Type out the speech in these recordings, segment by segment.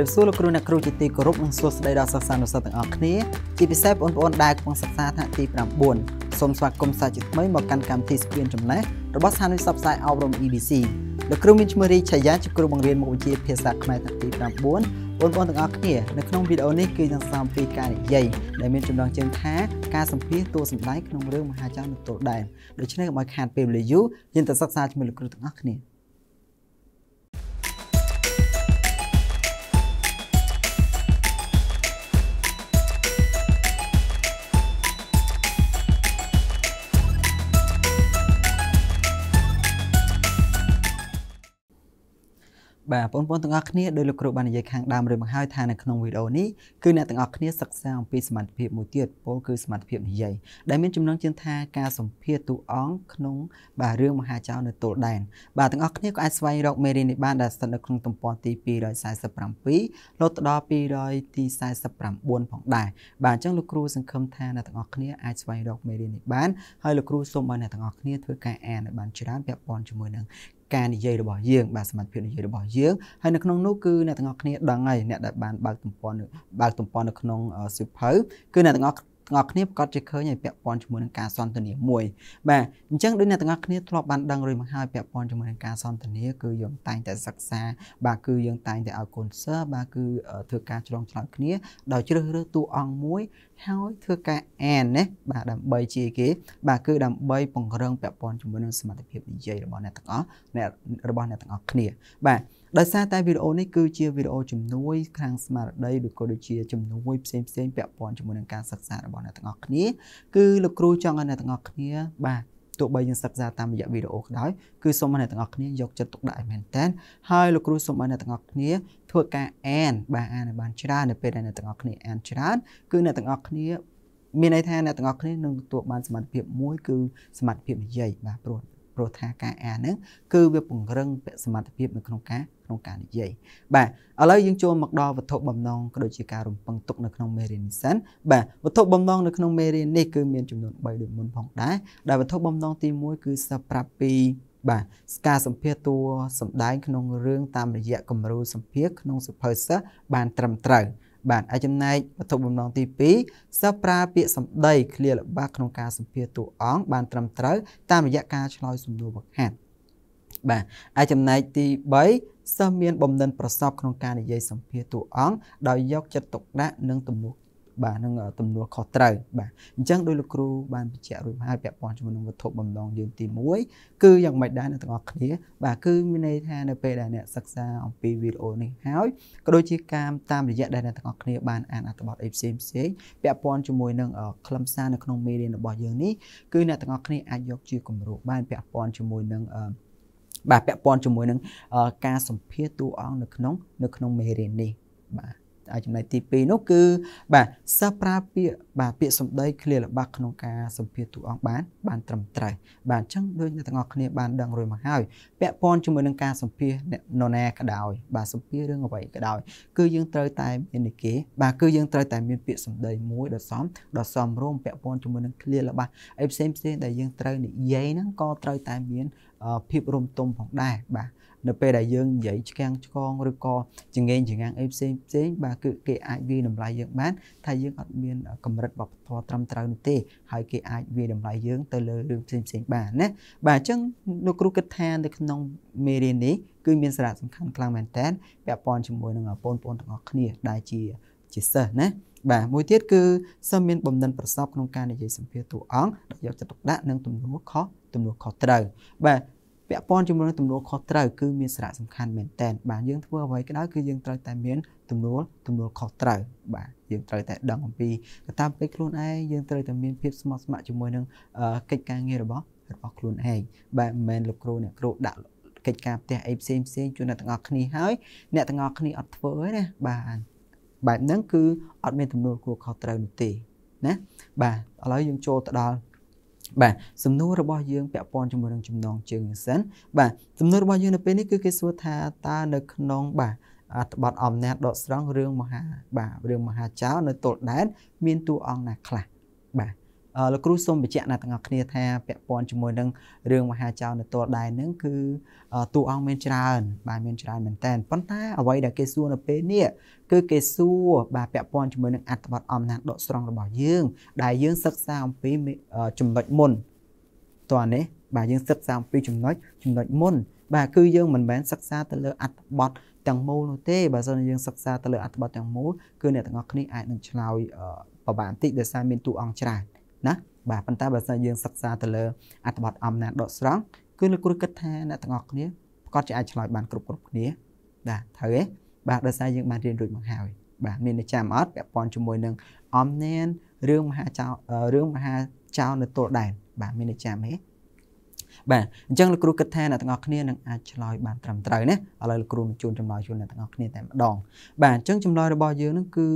រាបសួរលោកគ្រូអ្នកគ្រូជាទីគោរពនិងសួស្តីដល់សិស្សានុសិស្សទាំងអស់គ្នាជាពិសេសបងប្អូនដែលកំពុងសិក្សាថ្នាក់ទី9សូមស្វាគមន៍សាជាថ្មីមកកាន់កម្មវិធីស្ពានចំណេះរបស់ស្ថានវិទ្យាផ្សាយអប់រំ EBC លោកគ្រូមានឈ្មោះរីឆាយាជាគ្រូបង្រៀនមុខវិជ្ជាភាសាខ្មែរថ្នាក់ទី9បងប្អូនទាំងអស់គ្នានៅក្នុងវីដេអូនេះគឺនឹងសំពីការនិយាយដែលមានចំណងជើងថាការសម្ភាសតួសម្ដែងក្នុងរឿងមហាចក្រនគរដែនដូច្នេះកុំឲ្យខាតពេលវេលាយូរយើងទៅសិក្សាជាមួយលោកគ្រូទាំងអស់គ្នាបាទបងប្អូនទាំងអស់គ្នាដោយលោកគ្រូបាននិយាយខាងដើមរឿងមកហើយថានៅក្នុងវីដេអូនេះគឺអ្នកទាំងអស់គ្នាសិក្សាអំពីសមត្ថភាពមួយទៀតពោលគឺសមត្ថភាពនិយាយដែលមានចំណងជើងថាការសម្ភាសទូអង្គក្នុង បាទរឿងមហាចៅនៅទល់ដែនបាទទាំងអស់គ្នាក៏អាចស្វែងរកមេរៀននេះបានដែលស្ថិតនៅក្នុងទំព័រទី247លោតដល់200ទី49ផងដែរបាទអញ្ចឹងលោកគ្រូសង្ឃឹមថាអ្នកទាំងអស់គ្នាអាចស្វែងរកមេរៀននេះបាន ហើយលោកគ្រូសូមឲ្យអ្នកទាំងអស់គ្នាធ្វើការអានឲ្យបានច្រើនពាក់ព័ន្ធជាមួយនឹងការនិយាយរបស់យើងបាទសមត្ថភាពនិយាយរបស់យើងហើយនៅក្នុងនោះគឺអ្នកទាំងអស់គ្នាដឹងហើយអ្នកដែលបានបើកទំព័របើកទំព័រនៅក្នុងសិភៅគឺអ្នកទាំងអស់ទាំងអស់គ្នាប្រកាសជាឃើញហើយពាក់ព័ន្ធជាមួយនឹងការសន្ទនាមួយបាទអញ្ចឹងដូចអ្នកទាំងអស់គ្នាធ្លាប់បានដឹងរួចមកហើយពាក់ព័ន្ធជាមួយនឹងការសន្ទនាគឺយើងតែងតែសិក្សាបាទគឺយើងតែងតែឲ្យកូនសិស្សបាទគឺធ្វើការឆ្លងឆ្លើយគ្នាដោយជ្រើសរើសតួអង្គមួយហើយធ្វើការអានណាបាទដើម្បីជាគេបាទគឺដើម្បីពង្រឹងពាក់ព័ន្ធជាមួយនឹងសមត្ថភាពនិយាយរបស់អ្នកទាំងអស់អ្នករបស់អ្នកទាំងអស់គ្នាបាទដោយសារតែវីដេអូនេះគឺជាវីដេអូជំនួយខាងស្មារតីឬក៏ដូចជាជំនួយផ្សេងផ្សេងពាក់ព័ន្ធជាមួយនឹងការសិក្សារបស់អ្នកទាំងអស់គ្នាគឺលោកគ្រូចង់ឲ្យអ្នកទាំងអស់គ្នាបាទទោះបីយើងសិក្សាតាមរយៈវីដេអូក៏ដោយគឺសូមឲ្យអ្នកទាំងអស់គ្នាយកចិត្តទុកដាក់ឲ្យមែនតើហើយលោកគ្រូសូមឲ្យអ្នកទាំងអស់គ្នាធ្វើការអានបាទអានឲ្យបានច្រើននៅពេលដែលអ្នកទាំងអស់គ្នាអានច្រើនគឺអ្នកទាំងអស់គ្នាមានន័យថាអ្នកទាំងអស់គ្នានឹងទទួលបានសមត្ថភាពមួយគឺសមត្ថភាពនិយាយបាទព្រោះព្រោះថាការអានហ្នឹងគឺវាពង្រឹងសមត្ថភាពនៅក្នុងការក្នុងការនិយាយបាទឥឡូវយើងចូលមកដល់វត្ថុបំណងក៏ដូចជាការរំពឹងទុកនៅក្នុងមេរៀននេះសិនបាទវត្ថុបំណងនៅក្នុងមេរៀននេះគឺមានចំនួន3ដូចមុនផងដែរដែលវត្ថុបំណងទី1គឺសិស្សប្រាប់ពី បាទការសម្ភាសតួសម្ដែងក្នុងរឿងតាមរយៈគំរូសម្ភាសក្នុងសុភៅសិស្សបាន ត្រឹមត្រូវ បាទហើយចំណែកវត្ថុបំណងទី2សិស្សប្រើពាក្យសម្ដីឃ្លាល្បាក្នុងការសម្ភាសតួអង្គបានត្រឹមត្រូវតាមរយៈការឆ្លើយសំណួរបង្ហាត់បាទឯចំណែកទី3សិស្សមាន បំណិនប្រសពក្នុងការនិយាយសម្ភារទូអង្គដោយយកចិត្តទុកដាក់និងទំនួលបាទនឹងទំនួលខុសត្រូវ បាទអញ្ចឹងដោយលោកគ្រូបានបញ្ជាក់រួចហើយពាក់ព័ន្ធជាមួយនឹងវត្ថុបំណងយើងទី1គឺយ៉ាងមិនដែរនៅទាំងអស់គ្នា បាទគឺមានន័យថានៅពេលដែលអ្នកសិក្សាអំពីវីដេអូនេះហើយក៏ដូចជាការតាមរយៈដែលអ្នកទាំងអស់គ្នាបានអានអត្ថបទអីផ្សេងផ្សេងពាក់ព័ន្ធជាមួយនឹងខ្លឹមសារនៅក្នុងមេរៀនរបស់យើងនេះគឺអ្នកទាំងអស់គ្នាអាចយកជាគំរូបានពាក់ព័ន្ធជាមួយនឹងអឺបាទពាក់ព័ន្ធជាមួយនឹងការសម្ភារតួអង្គនៅក្នុង នៅក្នុងមេរៀននេះ បាទហើយចំណុចទី2នោះគឺបាទសិស្សប្រើពាក្យបាទពាក្យសម្ដីឃ្លាល្បះក្នុងការសម្ភារតួអង្គបាន បានត្រឹមត្រូវបាទអញ្ចឹងដូចអ្នកទាំងអស់គ្នាបានដឹងរួចមកហើយពាក់ព័ន្ធជាមួយនឹងការសម្ភារអ្នកនរណាក៏ដោយ បាទសម្ភាររឿងអ្វីក៏ដោយ គឺយើងត្រូវតែមាននិគេបាទគឺយើងត្រូវតែមានពាក្យសម្ដីមួយដ៏សមដ៏សមរម្យពាក់ព័ន្ធជាមួយនឹងឃ្លាល្បះអីផ្សេងផ្សេងដែលយើងត្រូវនិយាយហ្នឹងក៏ត្រូវតែមានភាពរំទុំផងដែរបាទនៅពេលដែលយើងនិយាយឆ្កាំងឆ្កងឬក៏ចង្អេងចង្អាងអីផ្សេងផ្សេងបាទគឺគេអាចវាយតម្លៃយើងបានថាយើងអត់មានកម្រិតវប្បធម៌ត្រឹមត្រូវនោះទេ ហើយគេអាចវាយតម្លៃយើងទៅលើរឿងផ្សេងផ្សេងបានណាបាទអញ្ចឹងលោកគ្រូគិតថានៅក្នុងមេរៀននេះគឺមានសារៈសំខាន់ខ្លាំងមែនតើពាក់ព័ន្ធជាមួយនឹងបងប្អូនទាំងអស់គ្នាដែលជាជាសិស្សណាបាទមួយទៀតគឺសិស្សមានបំណិនប្រសពក្នុងការនិយាយសម្ភារតួអង្គដោយយកចិត្តទុកដាក់និងទំនួលខុសទំនួលខុសត្រូវបាទពាក់ព័ន្ធជាមួយនឹងទំនួលខុសត្រូវគឺមានសារៈសំខាន់មែនតើបាទយើងធ្វើអ្វីក៏ដោយគឺយើងត្រូវតែមានទំនួលទំនួលខុសត្រូវបាទយើងត្រូវតែដឹងអំពីកតាបកិច្ចខ្លួនឯងយើងត្រូវតែមានភាពស្មោះស្ម័គ្រជាមួយនឹងកិច្ចការងាររបស់របស់ខ្លួនឯងបាទមិនមែនលោកគ្រូអ្នកគ្រូដាក់កិច្ចការផ្ទះអីផ្សេងផ្សេងជូនអ្នកទាំងអស់គ្នាហើយ អ្នកទាំងអស់គ្នាអត់ធ្វើទេណាបាទបែបហ្នឹងគឺអត់មានទំនួលគួរខុសត្រូវនោះទេណាបាទឥឡូវយើងចូលទៅដល់បាទសំណួររបស់យើងពាក់ព័ន្ធជាមួយនឹងចំណងជើងសិនបាទសំណួររបស់យើងនៅពេលនេះគឺគេសួរថាតើនៅក្នុងបាទអត្ថបទអំណាចដកស្រង់រឿងមហាបាទរឿងមហាចៅនៅទល់ដែនមានតួអង្គណាខ្លះបាទលោកគ្រូសូមបញ្ជាក់អ្នកទាំងអស់គ្នាថាពាក់ព័ន្ធជាមួយនឹងរឿងមហាចៅនទ័លដែរនឹងគឺតួអង្គមានច្រើនបាទមានច្រើនមែនតែនប៉ុន្តែអ្វីដែលគេសួរនៅពេលនេះគឺគេសួរបាទពាក់ព័ន្ធជាមួយនឹងអត្ថបទអំណាចដកស្រង់របស់យើងដែលយើងសិក្សាអំពីចំណុចមុនតើនេះបាទយើងសិក្សាអំពីចំណុចចំណុចមុន បាទគឺយើងមិនមែនសិក្សាទៅលើអត្ថបទទាំងមូលនោះទេបើសិនយើងសិក្សាទៅលើអត្ថបទទាំងមូលគឺអ្នកទាំងអស់គ្នាអាចនឹងឆ្លើយប្រហែលបន្តិចដោយសារមានតួអង្គច្រើនណាបាទប៉ុន្តែបើសិនយើងសិក្សាទៅលើ អត្ថបទអំណាចដកស្រង់គឺលោកគ្រូគិតថាអ្នកទាំងអស់គ្នាប្រកាសជាអាចឆ្លើយបានគ្រប់គ្រប់គ្នាបាទត្រូវទេបាទដោយសារយើងបានរៀនរួចមកហើយ បាទមានចាំអត់ពាក់ព័ន្ធជាមួយនឹងអំណានរឿងមហាចៅរឿងមហាចៅនៅទល់ដែនបាទមានចាំទេបាទអញ្ចឹងលោកគ្រូគិតថាអ្នកទាំងអស់គ្នានឹងអាចឆ្លើយបានត្រឹមត្រូវណាឥឡូវលោកគ្រូនឹងជូនចម្លើយជូនអ្នកទាំងអស់គ្នាតែម្ដងបាទអញ្ចឹងចម្លើយរបស់យើងនឹងគឺ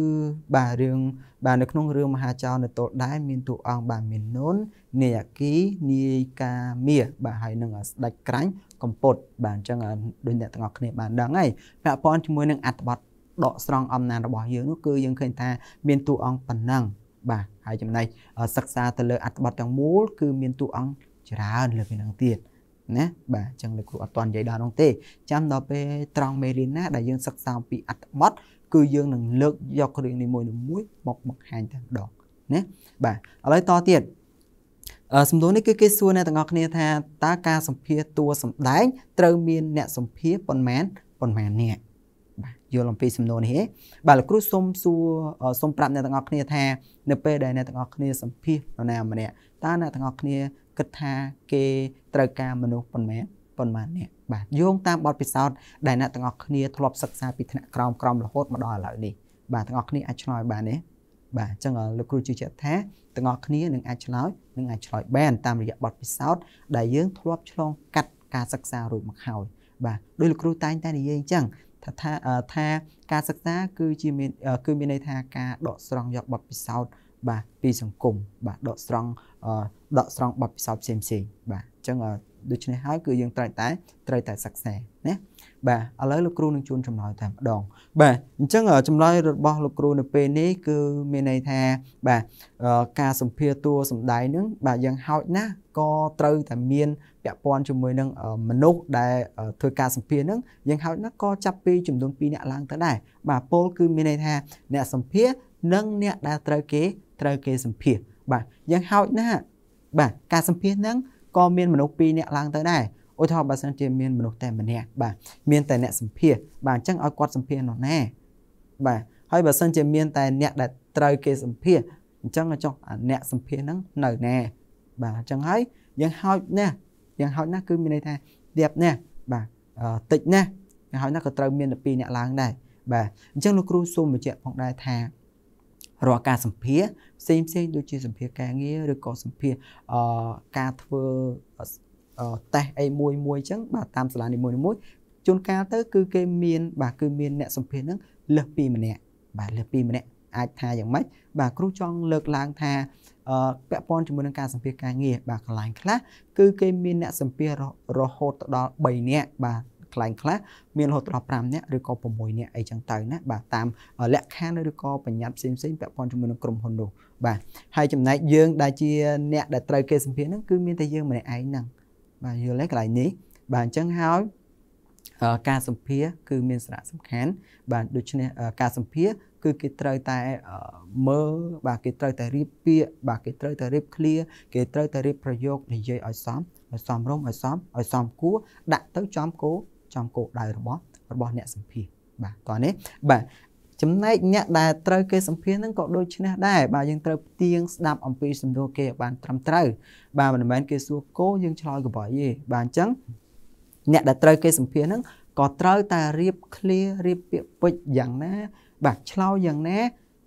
បាទរឿងបាទនៅក្នុងរឿងមហាចោរនៅទល់ដែរមានតួអង្គបាទមាននុននាយគីនាយកាមាសបាទហើយនឹងស្ដេចក្រាញ់កំពតបាទអញ្ចឹងដូចអ្នកទាំងអស់គ្នាបានដឹងហើយពាក់ព័ន្ធជាមួយនឹងអត្ថបទដកស្រង់អំណាចរបស់យើងនោះគឺយើងឃើញថាមានតួអង្គប៉ុណ្ណឹងបាទហើយចំណែកសិក្សាទៅលើ អត្ថបទទាំងមូលគឺមានតួអង្គច្រើនលើពីនឹងទៀតណាបាទអញ្ចឹងលោកគ្រូអត់ទាន់និយាយដល់នោះទេចាំដល់ពេលត្រង់មេរៀនណា ដែលយើងសិក្សាពីអត្ថបទគឺយើងនឹងលើកយករឿងនីមួយៗមកបង្ហាញតែម្ដងណាបាទឥឡូវតទៀតសំណួរនេះគឺគេសួរអ្នកទាំងអស់គ្នាថាតើការសម្ភារតួសម្ដែងត្រូវមានអ្នកសម្ភារប៉ុន្មានប៉ុន្មានអ្នកបាទយល់អំពីសំណួរនេះទេបាទលោកគ្រូសុំសួរសុំប្រាប់អ្នកទាំងអស់គ្នាថា នៅពេលដែលអ្នកទាំងអស់គ្នាសម្ភារនរណាម្នាក់តើអ្នកទាំងអស់គ្នាគិតថាគេត្រូវការមនុស្សប៉ុន្មានប៉ុន្មានអ្នកបាទយោងតាមបទពិសោធន៍ដែលអ្នកទាំងអស់គ្នាធ្លាប់សិក្សាពីថ្នាក់ក្រោមក្រោមរហូតមកដល់ឥឡូវនេះបាទទាំងអស់គ្នាអាចឆ្លើយបានទេបាទអញ្ចឹងលោកគ្រូជឿជាក់ថាទាំងអស់គ្នានឹងអាចឆ្លើយនឹងអាចឆ្លើយបានតាមរយៈបទពិសោធន៍ដែលយើងធ្លាប់ឆ្លងកាត់ការសិក្សារួចមកហើយបាទដោយលោកគ្រូតែងតែនិយាយអញ្ចឹងថាថាថាការសិក្សាគឺជាមានគឺមានន័យថាការដកស្រង់យកបទពិសោធន៍បាទពីសង្គមបាទដកស្រង់ដកស្រង់បទពិសោធន៍ផ្សេងផ្សេងបាទអញ្ចឹងដូច្នេះហើយគឺយើងត្រូវតែត្រូវតែសិក្សាណាបាទឥឡូវលោកគ្រូនឹងជួនចម្លើយតែម្ដងបាទអញ្ចឹងចម្លើយរបស់លោកគ្រូនៅពេលនេះគឺមានន័យថាបាទការសម្ភារតួសំដែងនឹងបាទយ៉ាងហោចណាស់ក៏ត្រូវតែមានពាក់ព័ន្ធជាមួយនឹងមនុស្សដែលធ្វើការសម្ភារនឹងយ៉ាងហោចណាស់ក៏ចាប់ពីចំនួន2អ្នកឡើងទៅដែរបាទពលគឺមានន័យថាអ្នកសម្ភារនិងអ្នកដែលត្រូវគេត្រូវគេសម្ភាសបាទយ៉ាងហោចណាស់បាទការសម្ភាសហ្នឹងក៏មានមនុស្ស2នាក់ឡើងទៅដែរឧទាហរណ៍បើសិនជាមានមនុស្សតែម្នាក់បាទមានតែអ្នកសម្ភាសបាទអញ្ចឹងឲ្យគាត់សម្ភាសនោះណាបាទហើយបើសិនជាមានតែអ្នកដែលត្រូវគេសម្ភាសអញ្ចឹងចុះអ្នកសម្ភាសហ្នឹងនៅណាបាទអញ្ចឹងហើយយ៉ាងហោចណាស់យ៉ាងហោចណាស់គឺមានន័យថាទៀបណាស់បាទតិចណាស់យ៉ាងហោចណាស់ក៏ត្រូវមាន12អ្នកឡើងដែរបាទអញ្ចឹងលោកគ្រូសូមបញ្ជាក់ផងដែរថារាល់ការសម្ភារផ្សេងផ្សេងដូចជាសម្ភារការងារឬក៏សម្ភារអការធ្វើតេស្តអីមួយមួយអញ្ចឹងបាទតាមសាលានីមួយមួយជួនកាលទៅ គឺគេមាន បាទគឺមានអ្នកសម្ភារហ្នឹងលើសពីម្នាក់បាទលើសពីម្នាក់អាចថាយ៉ាងម៉េចបាទគ្រូចង់លើកឡើងថាអឺពាក់ព័ន្ធជាមួយនឹងការសម្ភារការងារបាទកន្លែងខ្លះគឺគេមានអ្នកសម្ភាររហូតដល់3នាក់បាទខ្លាំងខ្លះមានរហូតដល់5នាក់ឬក៏6នាក់អីចឹងទៅណាបាទតាម លក្ខខណ្ឌឬក៏បញ្ញត្តិផ្សេងផ្សេងពាក់ព័ន្ធជាមួយនឹងក្រុមហ៊ុននោះបាទហើយចំណែកយើងដែលជាអ្នកដែលត្រូវគេសម្ភាសហ្នឹងគឺមានតែយើងម្នាក់ឯងហ្នឹងបាទយល់ទេកន្លែងនេះបាទអញ្ចឹងហើយការសម្ភារគឺមានសារៈសំខាន់បាទដូច្នេះការសម្ភារគឺគេត្រូវតែមើលបាទគេត្រូវតែរៀបពាក្យបាទគេត្រូវតែរៀបឃ្លា គេត្រូវតែរៀបប្រយោគនិយាយឲ្យសមឲ្យសមរម្យឲ្យសមឲ្យសមគួរដាក់ទៅចំគោលចំគោលដៅរបស់របស់អ្នកសម្ភាសបាទតោះនេះបាទចំណែកអ្នកដែលត្រូវគេសម្ភាសហ្នឹងក៏ដូចឈ្នះដែរបាទយើងត្រូវផ្ទៀងស្ដាប់អំពីសំណួរគេឲ្យបានត្រឹមត្រូវ បាទមិនមែនគេសួរគោយើងឆ្លើយកបយទេបាទអញ្ចឹងអ្នកដែលត្រូវគេសម្ភាសហ្នឹងក៏ត្រូវតែរៀបឃ្លារៀបពាក្យពេចន៍យ៉ាងណា បាទឆ្លោយយ៉ាងណា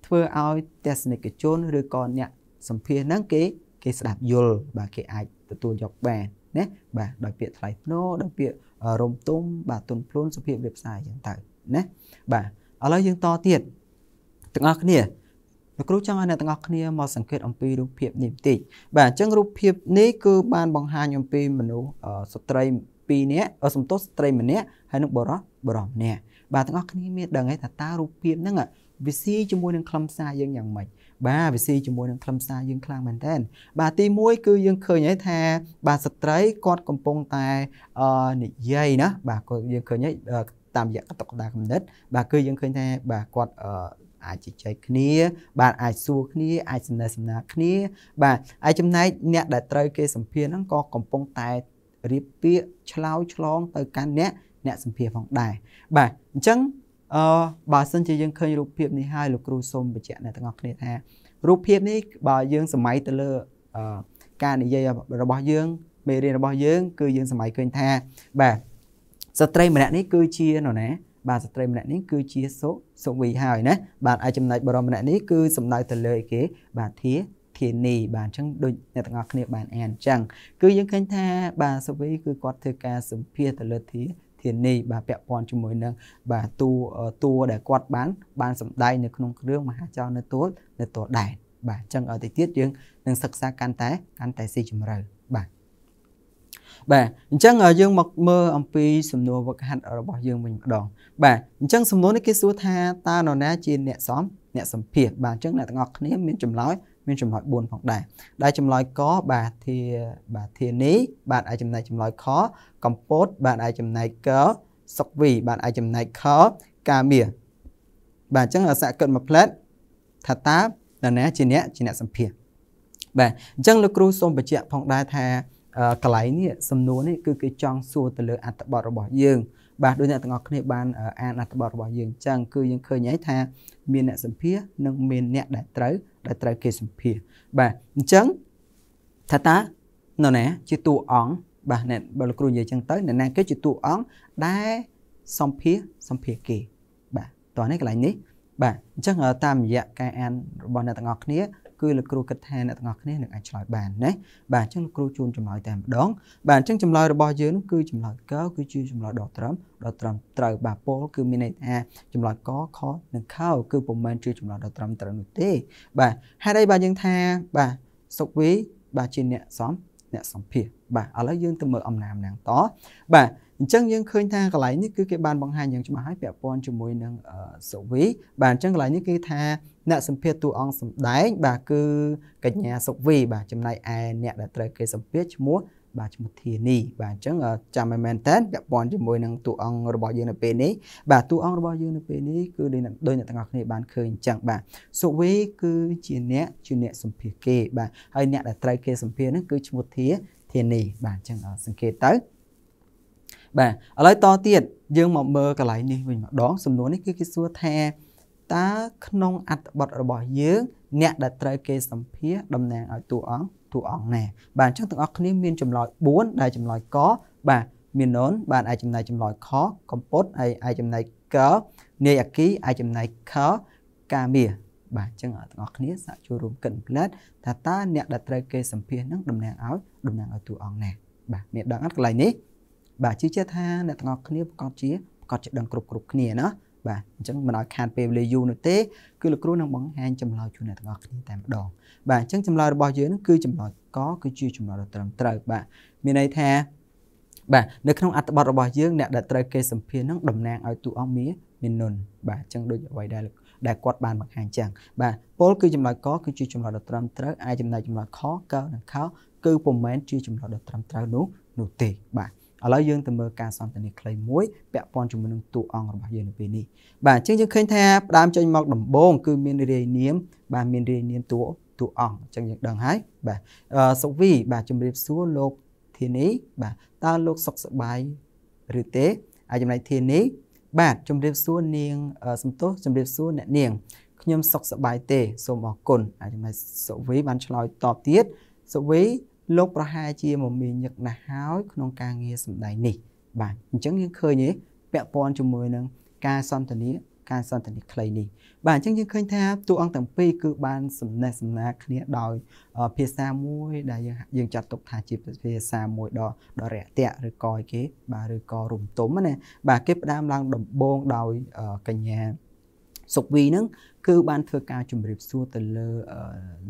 ធ្វើឲ្យទស្សនិកជនឬក៏អ្នកសម្ភាសហ្នឹងគេគេស្ដាប់យល់បាទគេអាចទទួលយកបានណាបាទដោយពាក្យថ្លៃថ្នូរដោយពាក្យរំទុំបាទទុនភ្លួនសុភាពរៀបសាយចឹងទៅណាបាទឥឡូវយើងតទៀតទាំងអស់គ្នាលោកគ្រូចង់ឲ្យអ្នកទាំងអស់គ្នាមកសង្កេត អំពីរូបភាពនេះបន្តិចបាទអញ្ចឹងរូបភាពនេះគឺបានបង្ហាញអំពីមនុស្សស្ត្រី2នាក់សំទោសស្ត្រីម្នាក់ហើយនឹងបរិសបរិសម្នាក់បាទទាំងអស់គ្នាមានដឹងទេថាតើរូបភាពហ្នឹងវាស៊ីជាមួយនឹងខ្លឹមសារយើងយ៉ាងម៉េចបាទវាស៊ីជាមួយនឹងខ្លឹមសារយើងខ្លាំងមែនតើបាទទី1គឺយើងឃើញហើយថា បាទស្ត្រីគាត់កំពុងតែនិយាយណាបាទគាត់យើងឃើញហើយតាមរយៈកតុកតាកំណត់បាទគឺយើងឃើញថា បាទគាត់អាចជជែកគ្នា បាទអាចសួរគ្នាអាចសំណេះសំណាលគ្នា បាទហើយចំណែកអ្នក ដែលត្រូវគេសម្ភារហ្នឹងក៏កំពុងតែរៀបពាក្យឆ្លោយឆ្លងទៅកាន់អ្នកអ្នកសម្ភារផងដែរបាទអញ្ចឹងអឺបើសិនជាយើងឃើញរូបភាពនេះហើយលោកគ្រូសូមបញ្ជាក់អ្នកទាំងអស់គ្នាថា រូបភាពនេះបើយើងសម័យទៅលើអឺការនិយាយរបស់យើងមេរៀនរបស់យើង គឺយើងសម័យឃើញថាបាទស្ត្រីម្នាក់នេះគឺជានរណាបាទស្ត្រីម្នាក់នេះគឺជាសុសុវីហើយណាបាទឯចំណែកបរមម្នាក់នេះគឺសំដៅទៅលើអីគេបាទធា ធានីបាទអញ្ចឹងដូចអ្នកទាំងអស់គ្នាបានអានអញ្ចឹងគឺយើងឃើញថាបាទសុវីគឺគាត់ធ្វើការសម្ភាសទៅលើធាធានីបាទពាក់ព័ន្ធជាមួយនឹងបាទតួតួដែលគាត់បានបានសម្ដែងនៅក្នុងគ្រឿងមហាចោរនៅទួលនៅទួលដែនបាទអញ្ចឹងឲ្យទៅទៀតយើងនឹងសិក្សាកាន់តែកាន់តែស៊ីជម្រៅបាទបាទអញ្ចឹងយើងមកមើលអំពីសំណួរវឹកហាត់របស់យើងវិញម្ដង បាទអញ្ចឹងសំណួរនេះគេសួរថាតើនរណាជាអ្នកសំអ្នកសម្ភារបាទអញ្ចឹងអ្នកទាំងអស់គ្នាមានចម្លើយមានចម្លើយ4ផងដែរដែលចម្លើយកបាទធាបាទធានីបាទអាចចំណែកចម្លើយខកម្ពូតបាទអាចចំណែកកសុកវី បាទអាចចំណែកខកាមៀបាទអញ្ចឹងសាក់គិតមួយផ្លែតថាតើនរណាជាអ្នកជាអ្នកសម្ភារបាទអញ្ចឹងលោកគ្រូសូមបញ្ជាក់ផងដែរថាកន្លែងនេះសំណួរនេះគឺគេចង់សួរទៅលើអត្ថបទរបស់យើងបាទដូចអ្នកទាំងអស់គ្នាបានអានអត្ថបទរបស់យើងអញ្ចឹងគឺយើងឃើញហើយថា មានអ្នកសម្ភារនិងមានអ្នកដែលត្រូវដែលត្រូវគេសម្ភារបាទអញ្ចឹងថាតានរណាជាតួអង្គបាទអ្នកបើលោកគ្រូនិយាយអញ្ចឹងទៅនរណាគេជាតួអង្គដែលសម្ភារសម្ភារគេបាទតោះនេះកន្លែងនេះ បាទអញ្ចឹងតាមរយៈការអានរបស់អ្នកទាំងអស់គ្នាគឺលោកគ្រូគិតថាអ្នកទាំងអស់គ្នានឹងអាចឆ្លើយបានណាបាទអញ្ចឹងលោកគ្រូជូនចម្លើយតែម្ដងបាទអញ្ចឹងចម្លើយរបស់យើងនោះគឺចម្លើយកគឺជាចម្លើយដ៏ត្រឹមដ៏ត្រឹមត្រូវបាទពលគឺមានន័យថាចម្លើយកខនិងខគឺពុំមែនជាចម្លើយដ៏ត្រឹមត្រូវនោះទេ បាទហេតុអីបាទយើងថាបាទសុកវីបាទជាអ្នកសំអ្នកសម្ភារបាទឥឡូវយើងទៅមើលអំណាមណាងត បាទអញ្ចឹងយើងឃើញថាកន្លែងនេះគឺគេបានបង្ហាញយ៉ាងច្បាស់ហើយពាក់ព័ន្ធជាមួយនឹងសូវី បាទអញ្ចឹងកន្លែងនេះគឺថាអ្នកសម្ភារតួអង្គសម្ដែងបាទគឺកញ្ញាសុកវីបាទចំណែកឯអ្នកដែលត្រូវគេសម្ភារឈ្មោះបាទឈ្មោះធានីបាទអញ្ចឹងចាំឲ្យមែនតើពាក់ព័ន្ធជាមួយនឹងតួអង្គរបស់យើងនៅពេលនេះបាទតួអង្គរបស់យើងនៅពេលនេះគឺដោយអ្នកទាំងអស់គ្នាបានឃើញអញ្ចឹងបាទសុវេគឺជាអ្នកជាអ្នកសម្ភារគេបាទហើយអ្នកដែលត្រូវគេសម្ភារហ្នឹងគឺឈ្មោះធាធានីបាទអញ្ចឹងសង្កេតទៅបាទឥឡូវតទៀតយើងមកមើលកន្លែងនេះវិញម្ដងសំណួរនេះគឺគេសួរថាតើក្នុងអត្ថបទរបស់យើងអ្នកដែលត្រូវគេសម្ភារតំណាងឲ្យតួអង្គតួអង្គណាបាទអញ្ចឹងទាំងអស់គ្នាមានចម្លើយ4ដែលចម្លើយកបាទមានននបានអាចចំណាយចម្លើយខកំពុតហើយអាចចំណាយកនាយអគីអាចចំណាយខកាមៀបាទអញ្ចឹងទាំងអស់គ្នាសាកចូលរួមកិនផ្លែតថាតើអ្នកដែលត្រូវគេសម្ភាសនឹងតំណាងឲ្យតំណាងឲ្យតួអង្គណាបាទមានដឹងអត់កន្លែងនេះបាទជឿជាក់ថាអ្នកទាំងអស់គ្នាប្រកបជាប្រកបជាដឹងគ្រប់គ្រប់គ្នាណាបាទអញ្ចឹងមិនឲ្យខាតពេលវេលាយូរនោះទេ គឺលោកគ្រូនឹងបង្ហាញចម្លើយជូនអ្នកទាំងអស់គ្នាតែម្ដងបាទអញ្ចឹងចម្លើយរបស់យើងគឺចម្លើយកគឺជាចម្លើយដ៏ត្រឹមត្រូវបាទមានន័យថា បាទនៅក្នុងអត្ថបទរបស់យើងអ្នកដែលត្រូវគេសម្ភារនឹងតំណាងឲ្យទូអង្គមាមាននុនបាទអញ្ចឹងដូចអ្វីដែលដែលគាត់បានបង្ហាញចឹងបាទពលគឺចម្លើយកគឺជាចម្លើយដ៏ត្រឹមត្រូវអាចចំណែកចម្លើយខកនិងខគឺពុំមែនជាចម្លើយដ៏ត្រឹមត្រូវនោះនោះទេបាទឥឡូវយើងទៅមើលការសន្ទនាខ្លីមួយពាក់ព័ន្ធជាមួយនឹងតួអង្គរបស់យើងនៅពេលនេះបាទអញ្ចឹងយើងឃើញថាផ្ដើមចេញមកដំបូង គឺមានរាយនាមបាទមានរាយនាមតួតួអង្គអញ្ចឹងយើងដឹងហើយបាទសុវីបាទជម្រាបសួរលោកធានីបាទតើលោកសុខសប្បាយឬទេហើយចំណែកធានីបាទជម្រាបសួរនាងសំទោសជម្រាបសួរអ្នកនាងខ្ញុំសុខសប្បាយទេសូមអរគុណហើយចំណែកសុវីបានឆ្លើយតបទៀតសុវីលោកប្រហែលជាមមាញឹកណាស់ហើយ ក្នុងការងារសម្ដែងនេះ បាទអញ្ចឹងយើងឃើញទេពាក់ព័ន្ធជាមួយ នឹងការសន្ទនាការសន្ទនាខ្លីនេះបាទអញ្ចឹងយើងឃើញថាតួអង្គទាំងពីរគឺបានសំណេះសំណាលគ្នាដោយភាសាមួយដែលយើងយើងចាត់ទុកថាជាភាសាមួយដ៏ដ៏រាក់ទាក់ឬក៏គេ បាទឬក៏រំទុំណាបាទគេផ្ដើមឡើង ដំបូងដោយកញ្ញាសុកវីហ្នឹងគឺបានធ្វើការជម្រាបសួរទៅលើ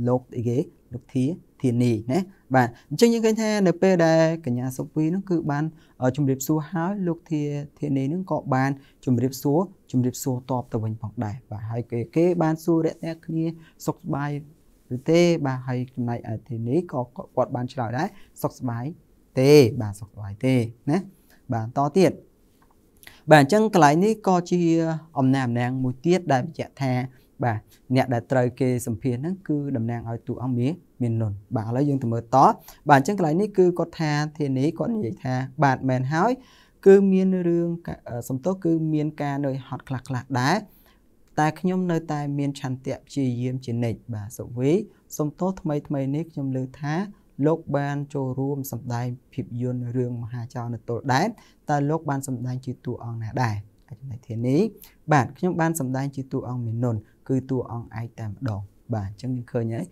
លោកអីគេលោកធាធានីណាបាទអញ្ចឹងយើងឃើញថានៅពេលដែលកញ្ញាសុវីនោះគឺបានជម្រាបសួរហើយលោកធាធានីនឹងក៏បានជម្រាបសួរជម្រាបសួរតបទៅវិញផងដែរបាទហើយគេគេបានសួររាក់ទាក់គ្នាសុខសប្បាយឬទេបាទហើយចំណែកធានីក៏គាត់បានឆ្លើយដែរសុខសប្បាយទេបាទសុខសប្បាយទេណាបាទតទៀតបាទអញ្ចឹងកន្លែងនេះក៏ជា អំណាចអំណាង មួយទៀតដែលបញ្ជាក់ថាបាទអ្នកដែលត្រូវគេសម្ភារហ្នឹងគឺតំណាងឲ្យតួអង្គមានមាននុនបាទឥឡូវយើងទៅមើលតបាទអញ្ចឹងកន្លែងនេះគឺគាត់ថាធានីគាត់និយាយថា បាទមែនហើយគឺមានរឿងសំទោសគឺមានការនៅហត់ខ្លះខ្លះដែរតែខ្ញុំនៅតែមានឆន្ទៈព្យាយាមជានិច្ចបាទសុវី សំទោសថ្មីថ្មី នេះខ្ញុំលើថាលោកបានចូលរួមសម្ដែងភាពយន្តរឿងមហាចោរនទលដែរតើលោកបានសម្ដែងជាតួអង្គណាដែរអាចចំណៃធានីបាទខ្ញុំបានសម្ដែងជាតួអង្គមេនុនគឺតួអង្គឯកតែម្ដងបាទអញ្ចឹងយើងឃើញហើយ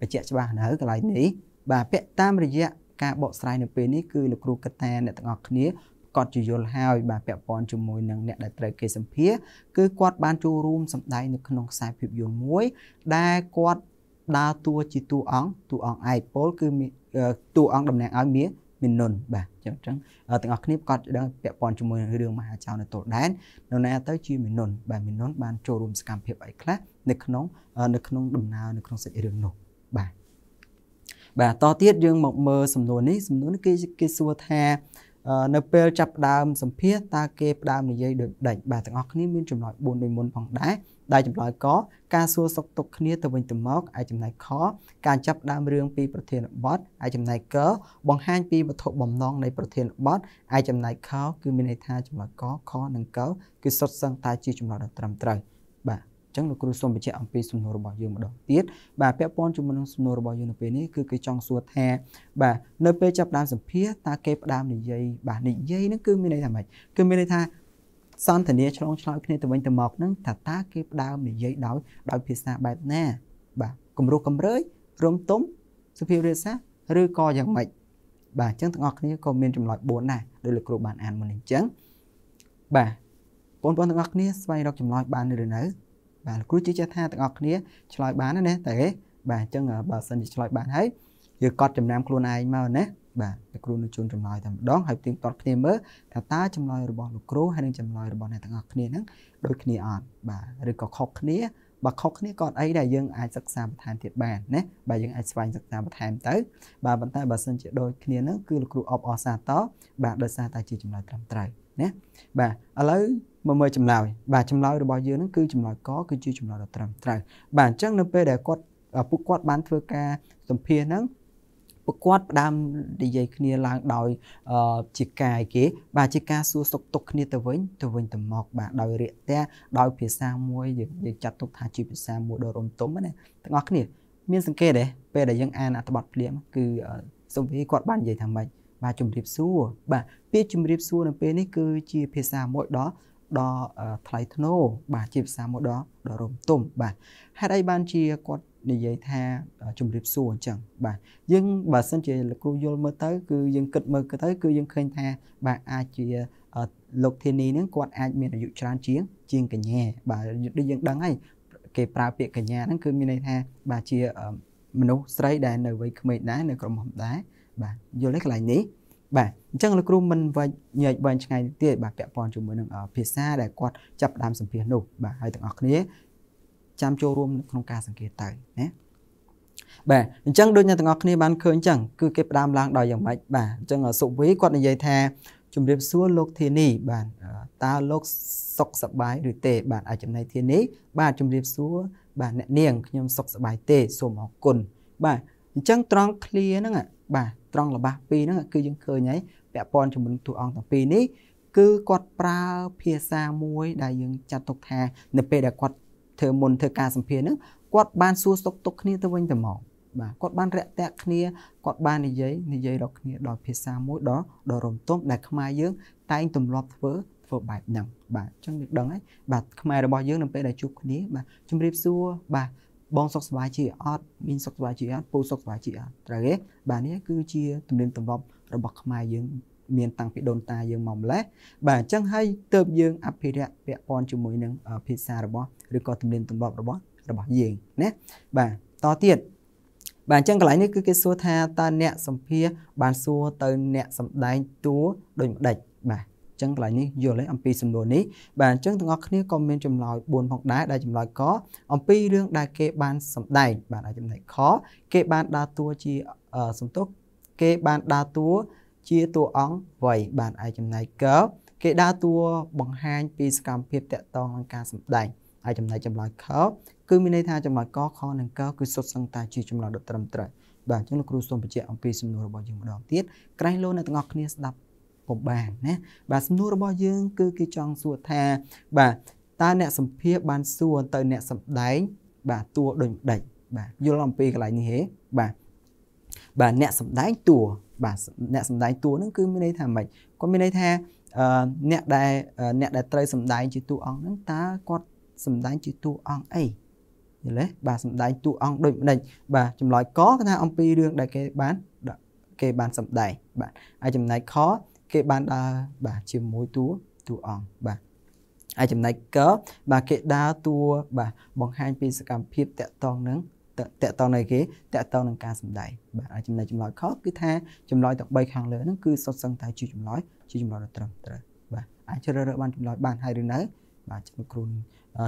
បញ្ជាក់ច្បាស់នៅកន្លែងនេះបាទពាក់តាមរយៈការបកស្រាយនៅពេលនេះគឺលោកគ្រូកតាអ្នកទាំងអស់គ្នាកត់ជាយល់ហើយបាទពាក់ព័ន្ធជាមួយនឹងអ្នកដែលត្រូវគេសម្ភារគឺគាត់បានចូលរួមសម្ដែងនៅក្នុងខ្សែភាពយន្តមួយ ដែលគាត់ដើរតួជាតួអង្គតួអង្គឯកពល គឺតួអង្គតំណាងឲ្យមាសមាននុនបាទអញ្ចឹងទាំងអស់គ្នាក៏ដឹងពាក់ព័ន្ធជាមួយនឹងរឿងមហាចៅនៅទល់ដែននៅណាទៅជាមាននុនបាទមាននុនបានចូលរួមសកម្មភាពអីខ្លះនៅក្នុង នៅក្នុងដំណើរនៅក្នុងសាច់រឿងនោះបាទបាទតទៀតយើង មកមើលសំណួរនេះសំណួរនេះគេគេសួរថានៅពេលចាប់ដើមសម្ភាសតើគេផ្ដើមនិយាយដូចដេចបាទទាំងអស់គ្នាមានចម្លើយ4ដូចមុនផងដែរដែលចម្លើយកការសួរសុខទុក្ខគ្នាទៅវិញទៅមកឯចំណែកខការចាប់ដើមរឿងពីប្រធានបទឯចំណែកកបង្ហាញពីវត្ថុបំណងនៃប្រធានបទឯចំណែកខគឺមានន័យថាចម្លើយកខនិងក គឺសុទ្ធសឹងតែជាចម្លើយដ៏ត្រឹមត្រូវបាទចឹងលោកគ្រូសូមបញ្ជាក់អំពីសំណួររបស់យើងម្ដងទៀតបាទពាក់ព័ន្ធជាមួយនឹងសំណួររបស់យើងនៅពេលនេះគឺគេចង់សួរថាបាទនៅពេលចាប់ផ្ដើមសម្ភាសតើគេផ្ដើមនិយាយបាទនិយាយហ្នឹងគឺមានន័យថាម៉េចគឺមានន័យថាសន្ទនាឆ្លងឆ្លើយគ្នាទៅវិញទៅមកហ្នឹងថាតើគេផ្ដើមនិយាយដោយដោយភាសាបែបណាបាទគំរោះគំរើយរំទុំសុភាពរាសាឬក៏យ៉ាងម៉េចបាទអញ្ចឹងទាំងអស់គ្នាក៏មានចម្លើយ4ដែរដោយលោកគ្រូបានអានមុននេះអញ្ចឹងបាទបងប្អូនទាំងអស់គ្នាស្វែងរកចម្លើយបានឬនៅបាទគ្រូជឿជាក់ថាទាំងអស់គ្នាឆ្លើយបានណាតែគេបាទអញ្ចឹងបើសិនជាឆ្លើយបានហើយយើងកត់ចំណាំខ្លួនឯងមកណាបាទលោកគ្រូនឹងជូនចម្លើយតែម្ដងហើយទៀងទាត់គ្នាមើលថាតើចម្លើយរបស់លោកគ្រូហើយនឹងចម្លើយរបស់អ្នកទាំងអស់គ្នាហ្នឹងដូចគ្នាអត់បាទឬក៏ខុសគ្នាបើខុសគ្នាក៏អត់អីដែរយើងអាចសិក្សាបន្ថែមទៀតបានណាបាទយើងអាចស្វែងសិក្សាបន្ថែមទៅ បាទប៉ុន្តែបើសិនជាដូចគ្នាហ្នឹងគឺលោកគ្រូអបអរសាទរបាទដោយសារតែជាចម្លើយត្រឹមត្រូវណាបាទឥឡូវមកមើលចម្លើយបាទចម្លើយរបស់យើងហ្នឹងគឺចម្លើយកគឺជាចម្លើយដ៏ត្រឹមត្រូវបាទអញ្ចឹងនៅពេលដែលគាត់ពួកគាត់ បានធ្វើការសម្ភាសហ្នឹងពួកគាត់ផ្ដើមនិយាយគ្នាឡើងដោយជាកាយគេ បាទជាការសួរសុខទុក្ខគ្នាទៅវិញទៅវិញទៅមក បាទដោយរាក់ទាដោយភាសាមួយយើងយើងចាត់ទុកថាជាភាសាមួយដ៏រំទុំណាទាំងអស់គ្នាមានសង្កេតទេពេលដែលយើងអានអត្ថបទភ្លាមគឺសុភីគាត់បាននិយាយថាម៉េចបាទជំរាបសួរបាទពាក្យជំរាបសួរនៅពេលនេះគឺជាភាសាមួយដ៏ដ៏ថ្លៃថ្នូរបាទជាភាសាមួយដ៏ដ៏រំទមបាទហេតុអីបានជាគាត់និយាយថាជំរាបសួរអញ្ចឹងបាទយើងបើសិនជាលោកគ្រូយល់មើលទៅគឺយើងគិតមើលទៅគឺយើងឃើញថា បាទអាចជាលោកធានីនឹងគាត់អាចមានអាយុច្រើនជាង ជាងកញ្ញាបាទដូចយើងដឹងហើយគេប្រើពាក្យកញ្ញាហ្នឹងគឺមានន័យថា បាទជាមនុស្សស្រីដែលនៅវ័យក្មេងដែរនៅក្រុមហ៊ុនដែរបាទយល់ទេកន្លែងនេះបាទអញ្ចឹងលោកគ្រូមិនវែងញែកវែងឆ្ងាយទៀតបាទពាក់ព័ន្ធជាមួយនឹងភាសាដែលគាត់ចាប់ដើមសម្ភាសនោះបាទហើយទាំងអស់គ្នា ចាំចូលរួមក្នុងការសង្កេតទៅណាបាទអញ្ចឹងដូចអ្នកទាំងអស់គ្នាបានឃើញអញ្ចឹងគឺគេផ្ដើមឡើងដោយយ៉ាងម៉េចបាទអញ្ចឹងសុវីគាត់និយាយថាជំរាបសួរលោកធានីបាទតើលោកសុខសប្បាយឬទេបាទអាចចំណៃធានីបាទជំរាបសួរបាទអ្នកនាងខ្ញុំសុខសប្បាយទេសូមអរគុណបាទអញ្ចឹងត្រង់ clear ហ្នឹងបាទត្រង់លបាស់ពីរហ្នឹងគឺយើងឃើញហើយពាក់ព័ន្ធជាមួយទូអង្គទាំងពីរនេះគឺគាត់ប្រើភាសាមួយ ដែលយើងចាត់ទុកថា នៅពេលដែលគាត់ធ្វើមុនធ្វើការសម្ភារហ្នឹងគាត់បានសួរសុខទុក្ខគ្នាទៅវិញទៅមកបាទគាត់បានរាក់ទាក់គ្នាគាត់បាននិយាយនិយាយរកគ្នាដោយភាសាមួយដ៏ដ៏រំទមដែលខ្មែរយើង តែងទម្លាប់ធ្វើធ្វើបែបហ្នឹងបាទអញ្ចឹងយើងដឹងហើយបាទខ្មែររបស់យើងនៅពេលដែលជួបគ្នាបាទជំរាបសួរបាទបងសុខសบายជាអត់មីនសុខសบายជាអត់ពូសុខសบายជាអត់ត្រូវទេបាទនេះគឺជា ទំនៀមទម្លាប់ របស់ ខ្មែរយើង មានតាំងពីដូនតាយើងមកម្លេះបាទអញ្ចឹងហើយទៅ យើងអភិរក្សពាក់ព័ន្ធជាមួយនឹង ភាសារបស់ឬក៏ទំនៀមទម្លាប់របស់របស់យើងណាបាទតទៀតបាទអញ្ចឹងកន្លែងនេះគឺគេសួរថាតើអ្នកសម្ភារបានសួរទៅអ្នកសម្ដែងតួដូចម្ដេចបាទចឹងកន្លែងនេះយល់អំពីសំណួរនេះបាទអញ្ចឹងទាំងអស់គ្នាក៏មានចម្លើយ4ផងដែរដែលចម្លើយក អំពីរឿងដែលគេបានសម្ដែងបាទហើយចំណែកខគេបានដើរតួជាសំទុកគេបានដើរតួជាតួអង្គវ័យបាទហើយចំណែកកគេដើរតួបង្ហាញពីសកម្មភាពតាក់ទងនឹងការសម្ដែងហើយចំណែកចម្លើយខគឺមានន័យថាចម្លើយកខនិងកគឺសុទ្ធសឹងតែជាចម្លើយដ៏ត្រឹមត្រូវបាទអញ្ចឹងលោកគ្រូសូមបញ្ជាក់អំពីសំណួររបស់យើងម្ដងទៀតក្រែងលោកអ្នកទាំងអស់គ្នាស្ដាប់ក៏បានណាបាទសំណួររបស់យើង គឺគេចង់សួរថា បាទតើអ្នកសម្ភារបានសួរទៅអ្នក សម្ដែងបាទតួដូចម្ដេចបាទយល់អំពីកន្លែងនេះហេបាទបាទអ្នកសម្ដែងតួបាទអ្នកសម្ដែងតួហ្នឹងគឺមានន័យថាម៉េចគាត់មានន័យថាអ្នកដែលអ្នកដែលត្រូវសម្ដែងជាតួអង្គហ្នឹងតើគាត់សម្ដែងជាតួអង្គអីយល់ទេបាទសម្ដែងតួអង្គដូចម្ដេចបាទចម្លើយកគឺថាអំពីរឿងដែលគេបានគេបានសម្ដែងបាទហើយចំណែកខគេបានដើរបាទជាមួយតួតួអង្គបាទហើយចំណែកកបាទគេដើរតួបាទបង្ហាញពីសកម្មភាពតកតងនឹងតកតងនៃគេតកតងនឹងការសំដែងបាទហើយចំណែកចម្លើយខុសគឺថាចម្លើយទាំង3ខាងលើហ្នឹងគឺសុទ្ធសឹងតែជាចម្លើយជាចម្លើយដ៏ត្រឹមត្រូវបាទអាចជ្រើសរើសបានចម្លើយបានហើយឬនៅបាទជំគ្រូ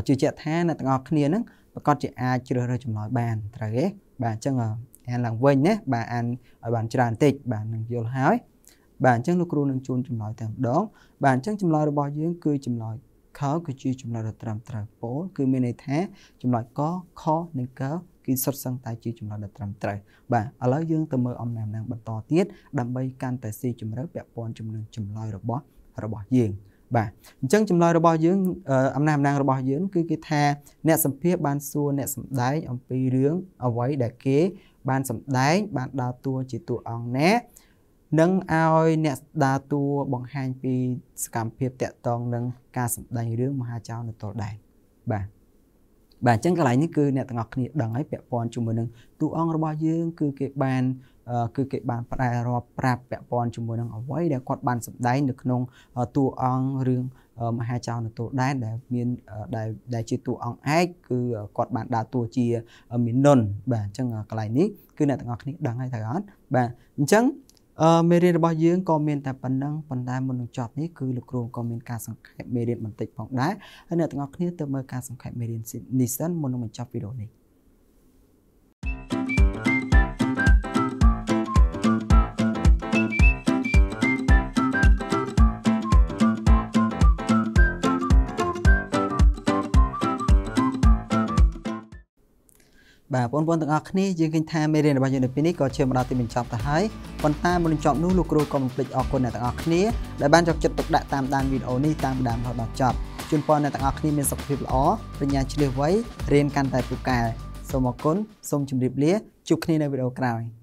ជឿជាក់ថាអ្នកទាំងអស់គ្នាហ្នឹងប្រកាសជាអាចជ្រើសរើសចម្លើយបានត្រូវទេបាទអញ្ចឹងអានឡើងវិញណាបាទអានឲ្យបានច្រើនបន្តិចបាទនឹងយល់ហើយបាទអញ្ចឹងលោកគ្រូនឹងជូនចម្លើយតែម្ដងបាទអញ្ចឹងចម្លើយរបស់យើង គឺចម្លើយខគឺជាចម្លើយដ៏ត្រឹមត្រូវពោលគឺមានន័យថាចម្លើយកខនិងកគឺសុទ្ធសឹងតែជាចម្លើយដ៏ត្រឹមត្រូវបាទឥឡូវយើងទៅមើលអំណាចនឹងបន្តទៀតដើម្បីកាន់តែស៊ីជម្រៅពាក់ព័ន្ធជាមួយនឹងចម្លើយរបស់របស់យើងបាទអញ្ចឹងចម្លើយរបស់យើង អំណាចអំណាងរបស់យើងគឺគេថា អ្នកសម្ភារបានសួរអ្នកសម្ដែងអំពីរឿងអ្វីដែលគេបានសម្ដែងបានដើរតួជាតួអង្គណានឹងឲ្យអ្នកស្ដារតួបង្ហាញពីសកម្មភាពតាក់ទងនឹងការសម្ដែងរឿងមហាចៅនៅទល់ដែនបាទបាទអញ្ចឹងកន្លែងនេះគឺអ្នកទាំងអស់គ្នាដឹងហើយពាក់ព័ន្ធជាមួយនឹងតួអង្គរបស់យើង គឺគេបាន គឺគេបានផ្ដែរាប់ប្រាប់ពាក់ព័ន្ធជាមួយនឹងអ្វីដែលគាត់បានសម្ដែងនៅក្នុងតួអង្គរឿងមហាចៅនទលដែនដែលមានដែលដែលជាតួអង្គឯកគឺគាត់បានដើរតួជាមីនុនបាទអញ្ចឹងកន្លែងនេះគឺអ្នកទាំងអស់គ្នាដឹងហើយត្រូវអត់បាទអញ្ចឹងអឺមេរៀនរបស់យើងក៏មានតែប៉ុណ្ណឹងប៉ុន្តែមុននឹងចប់នេះគឺលោកគ្រូក៏មានការសង្ខេបមេរៀនបន្តិចផងដែរហើយអ្នកទាំងអស់គ្នាទៅមើលការសង្ខេបមេរៀននេះសិនមុននឹងបញ្ចប់វីដេអូនេះបាទបងប្អូនទាំងអស់គ្នាយើងឃើញថាមេរៀនរបស់យើងនៅពេលនេះក៏ឈានមកដល់ទីបញ្ចប់ទៅហើយប៉ុន្តែមុននឹងចប់នោះលោកគ្រូក៏មិនភ្លេចអរគុណអ្នកទាំងអស់គ្នាដែលបានចូលចិត្តទុកដាក់តាមដានវីដេអូនេះតាមដានរហូតដល់ចប់ជូនពរអ្នកទាំងអស់គ្នាមានសុខភាពល្អបញ្ញាជ្រះវៃរៀនកាន់តែពូកែសូមអរគុណសូមជម្រាបលាជួបគ្នានៅវីដេអូក្រោយ។